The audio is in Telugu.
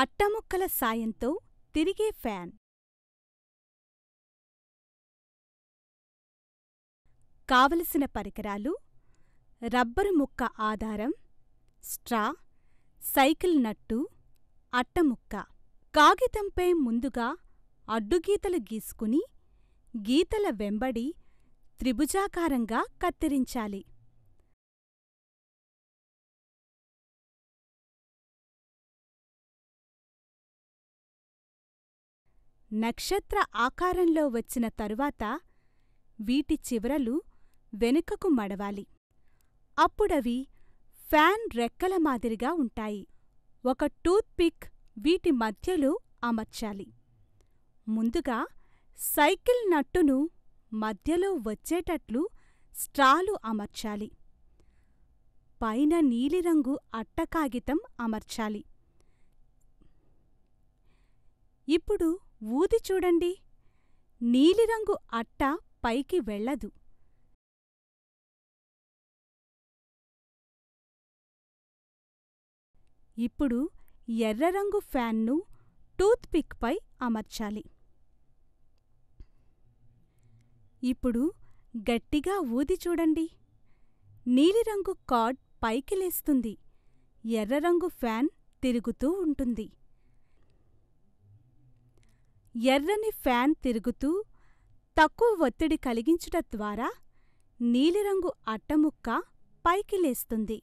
అట్టముక్కల సాయంతో తిరిగే ఫ్యాన్ కావలసిన పరికరాలు రబ్బరు ముక్క ఆధారం స్ట్రా సైకిల్ నట్టు అట్టముక్క కాగితంపై ముందుగా అడ్డుగీతలు గీసుకుని గీతల వెంబడి త్రిభుజాకారంగా కత్తిరించాలి నక్షత్ర ఆకారంలో వచ్చిన తరువాత వీటి చివరలు వెనుకకు మడవాలి. అప్పుడవి ఫ్యాన్ రెక్కల మాదిరిగా ఉంటాయి. ఒక టూత్పిక్ వీటి మధ్యలో అమర్చాలి. ముందుగా సైకిల్ నట్టును మధ్యలో వచ్చేటట్లు స్ట్రాలు అమర్చాలి. పైన నీలిరంగు అట్టకాగితం అమర్చాలి. ఇప్పుడు ఊది చూడండి. నీలిరంగు అట్ట పైకి వెళ్ళదు. ఇప్పుడు ఎర్రరంగు ఫ్యాన్ను టూత్ పిక్ పై అమర్చాలి. ఇప్పుడు గట్టిగా ఊది చూడండి. నీలిరంగు కార్డ్ పైకి లేస్తుంది. ఎర్రరంగు ఫ్యాన్ తిరుగుతూ ఉంటుంది. ఎర్రని ఫ్యాన్ తిరుగుతూ తక్కువ ఒత్తిడి కలిగించుట ద్వారా నీలిరంగు అట్టముక్క పైకి లేస్తుంది.